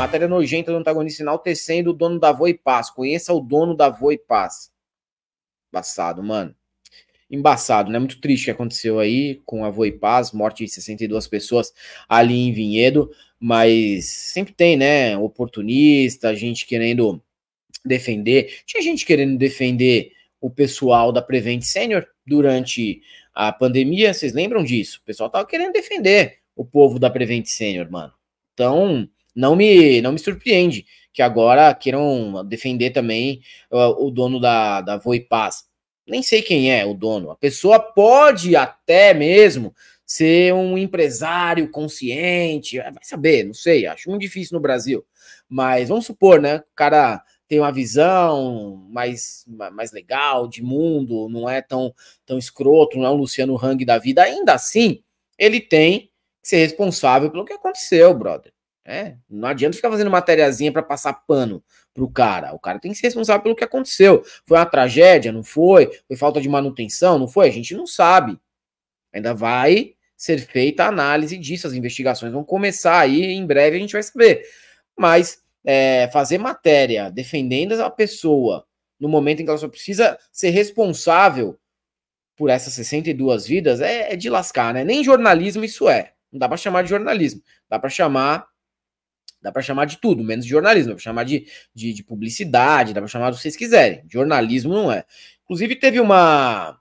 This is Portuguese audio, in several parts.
Matéria nojenta do antagonista tecendo o dono da Voi e Paz. Conheça o dono da Voi e Paz. Embaçado, mano. Embaçado, né? Muito triste o que aconteceu aí com a Voi e Paz, morte de 62 pessoas ali em Vinhedo, mas sempre tem, né? Oportunista, gente querendo defender. Tinha gente querendo defender o pessoal da Prevent Senior durante a pandemia, vocês lembram disso? O pessoal tava querendo defender o povo da Prevent Senior, mano. Então, não me, não me surpreende que agora queiram defender também uh, o dono da, da Voipaz. Nem sei quem é o dono. A pessoa pode até mesmo ser um empresário consciente, ah, vai saber, não sei, acho muito difícil no Brasil. Mas vamos supor, né? O cara tem uma visão mais, mais legal de mundo, não é tão, tão escroto, não é o Luciano Hang da vida. Ainda assim, ele tem que ser responsável pelo que aconteceu, brother. É, não adianta ficar fazendo matériazinha para passar pano pro cara. O cara tem que ser responsável pelo que aconteceu. Foi uma tragédia, não foi? Foi falta de manutenção, não foi? A gente não sabe. Ainda vai ser feita a análise disso, as investigações vão começar aí, em breve a gente vai saber. Mas é, fazer matéria defendendo a pessoa no momento em que ela só precisa ser responsável por essas 62 vidas é, é de lascar, né? Nem jornalismo isso é. Não dá para chamar de jornalismo. Dá para chamar Dá para chamar de tudo, menos de jornalismo. Dá para chamar de, de, de, publicidade, dá para chamar do que vocês quiserem. Jornalismo não é. Inclusive, teve uma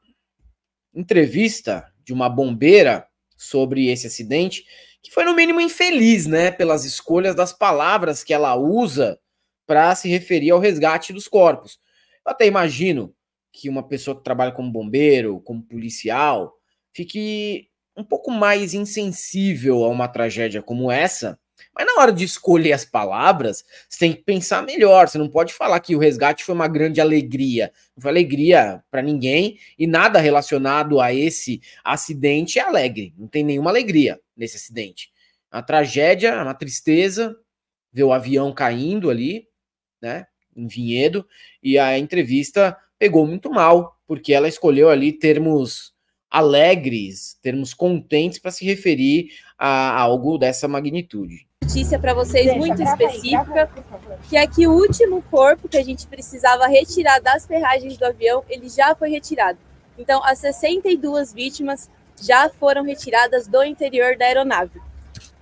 entrevista de uma bombeira sobre esse acidente que foi, no mínimo, infeliz, né? Pelas escolhas das palavras que ela usa para se referir ao resgate dos corpos. Eu até imagino que uma pessoa que trabalha como bombeiro, como policial, fique um pouco mais insensível a uma tragédia como essa mas na hora de escolher as palavras, você tem que pensar melhor. Você não pode falar que o resgate foi uma grande alegria. Não foi alegria para ninguém e nada relacionado a esse acidente é alegre. Não tem nenhuma alegria nesse acidente. A tragédia, uma tristeza, ver o avião caindo ali, né, em Vinhedo, e a entrevista pegou muito mal, porque ela escolheu ali termos alegres, termos contentes para se referir a algo dessa magnitude notícia para vocês muito específica, que é que o último corpo que a gente precisava retirar das ferragens do avião, ele já foi retirado. Então, as 62 vítimas já foram retiradas do interior da aeronave.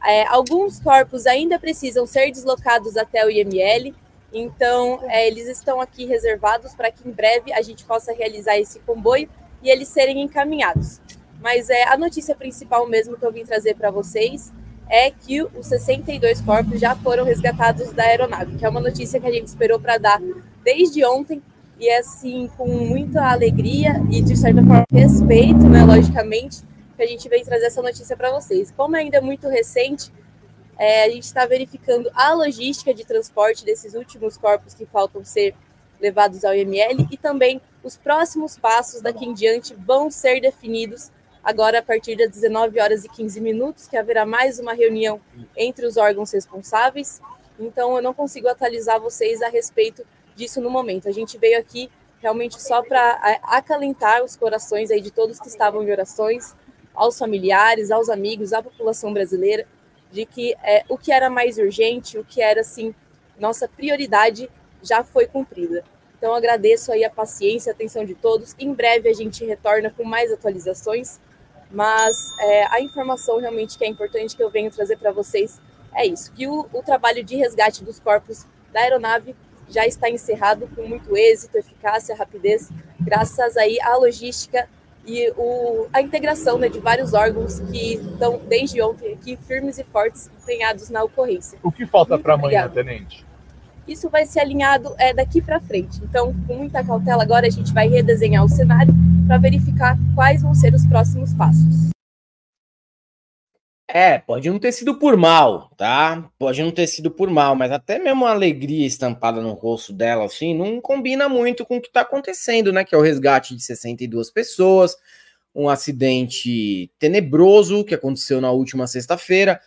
É, alguns corpos ainda precisam ser deslocados até o IML, então é, eles estão aqui reservados para que em breve a gente possa realizar esse comboio e eles serem encaminhados. Mas é a notícia principal mesmo que eu vim trazer para vocês é que os 62 corpos já foram resgatados da aeronave, que é uma notícia que a gente esperou para dar desde ontem e assim com muita alegria e de certa forma respeito, né, logicamente, que a gente veio trazer essa notícia para vocês. Como ainda é muito recente, é, a gente está verificando a logística de transporte desses últimos corpos que faltam ser levados ao IML e também os próximos passos daqui em diante vão ser definidos agora a partir das 19 horas e 15 minutos, que haverá mais uma reunião entre os órgãos responsáveis. Então, eu não consigo atualizar vocês a respeito disso no momento. A gente veio aqui realmente só para é, acalentar os corações aí de todos que estavam em orações, aos familiares, aos amigos, à população brasileira, de que é, o que era mais urgente, o que era assim nossa prioridade já foi cumprida. Então agradeço aí a paciência, a atenção de todos. Em breve a gente retorna com mais atualizações. Mas é, a informação realmente que é importante que eu venho trazer para vocês é isso: que o, o trabalho de resgate dos corpos da aeronave já está encerrado com muito êxito, eficácia, rapidez, graças aí à logística e o, a integração né, de vários órgãos que estão desde ontem aqui firmes e fortes empenhados na ocorrência. O que falta para amanhã, tenente? Isso vai ser alinhado é, daqui para frente. Então, com muita cautela, agora a gente vai redesenhar o cenário para verificar quais vão ser os próximos passos. É, pode não ter sido por mal, tá? Pode não ter sido por mal, mas até mesmo a alegria estampada no rosto dela, assim, não combina muito com o que tá acontecendo, né? Que é o resgate de 62 pessoas, um acidente tenebroso que aconteceu na última sexta-feira.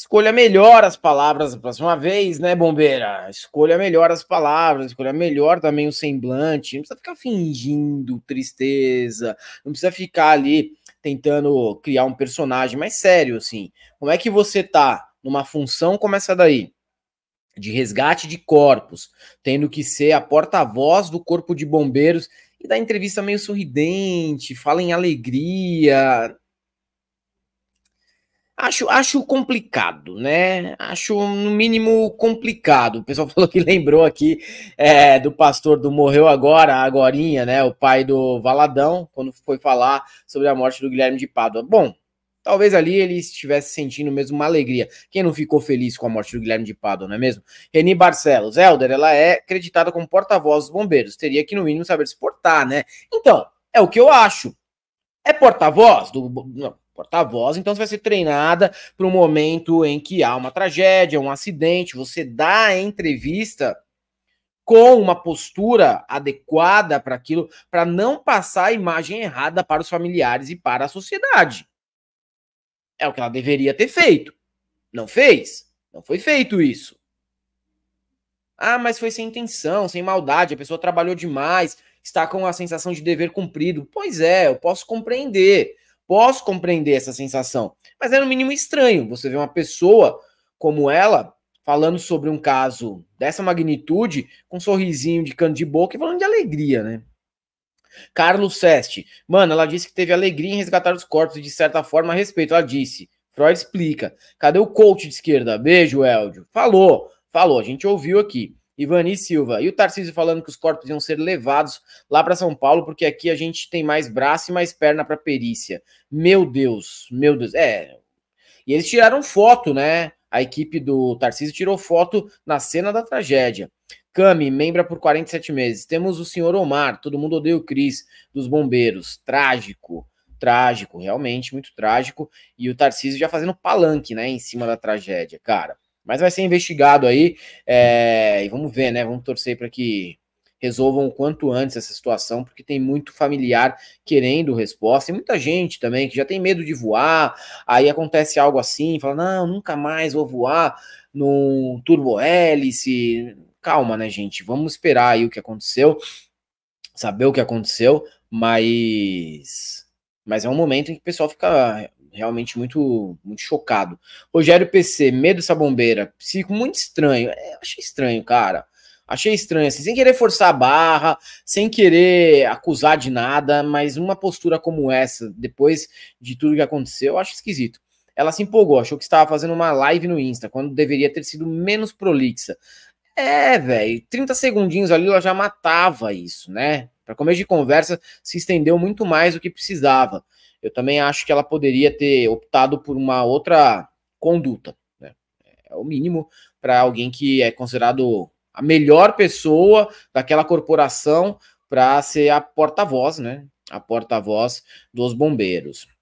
Escolha melhor as palavras da próxima vez, né, bombeira? Escolha melhor as palavras, escolha melhor também o semblante. Não precisa ficar fingindo tristeza, não precisa ficar ali tentando criar um personagem mais sério, assim. Como é que você tá numa função como essa daí? De resgate de corpos, tendo que ser a porta-voz do corpo de bombeiros e da entrevista meio sorridente, fala em alegria. Acho, acho complicado, né? Acho, no mínimo, complicado. O pessoal falou que lembrou aqui é, do pastor do Morreu Agora, Agorinha, né? O pai do Valadão, quando foi falar sobre a morte do Guilherme de Pádua. Bom, talvez ali ele estivesse sentindo mesmo uma alegria. Quem não ficou feliz com a morte do Guilherme de Pádua, não é mesmo? Reni Barcelos. Helder, ela é creditada como porta-voz dos bombeiros. Teria que, no mínimo, saber se portar, né? Então, é o que eu acho. É porta-voz do... Não porta-voz, então você vai ser treinada para o momento em que há uma tragédia, um acidente, você dá a entrevista com uma postura adequada para aquilo, para não passar a imagem errada para os familiares e para a sociedade. É o que ela deveria ter feito. Não fez. Não foi feito isso. Ah, mas foi sem intenção, sem maldade, a pessoa trabalhou demais, está com a sensação de dever cumprido. Pois é, eu posso compreender posso compreender essa sensação, mas é no mínimo estranho você ver uma pessoa como ela falando sobre um caso dessa magnitude com um sorrisinho de canto de boca e falando de alegria, né? Carlos Seste, mano, ela disse que teve alegria em resgatar os corpos e de certa forma a respeito. Ela disse, Freud explica. Cadê o coach de esquerda? Beijo, Eldio. Falou, falou, a gente ouviu aqui. Ivani Silva. E o Tarcísio falando que os corpos iam ser levados lá para São Paulo, porque aqui a gente tem mais braço e mais perna para perícia. Meu Deus, meu Deus. É. E eles tiraram foto, né? A equipe do Tarcísio tirou foto na cena da tragédia. Cami, membra por 47 meses. Temos o senhor Omar, todo mundo odeia o Cris, dos bombeiros. Trágico, trágico, realmente muito trágico. E o Tarcísio já fazendo palanque, né, em cima da tragédia, cara. Mas vai ser investigado aí é, e vamos ver, né? Vamos torcer para que resolvam o quanto antes essa situação, porque tem muito familiar querendo resposta e muita gente também que já tem medo de voar. Aí acontece algo assim, fala: não, nunca mais vou voar no turbo hélice. Calma, né, gente? Vamos esperar aí o que aconteceu, saber o que aconteceu, mas mas é um momento em que o pessoal fica realmente muito, muito chocado. Rogério PC, medo dessa bombeira, psico muito estranho. É, achei estranho, cara. Achei estranho, assim, sem querer forçar a barra, sem querer acusar de nada, mas uma postura como essa, depois de tudo que aconteceu, eu acho esquisito. Ela se empolgou, achou que estava fazendo uma live no Insta, quando deveria ter sido menos prolixa. É, velho, 30 segundinhos ali ela já matava isso, né? para começo de conversa, se estendeu muito mais do que precisava. Eu também acho que ela poderia ter optado por uma outra conduta. Né? É o mínimo para alguém que é considerado a melhor pessoa daquela corporação para ser a porta-voz, né? A porta-voz dos bombeiros.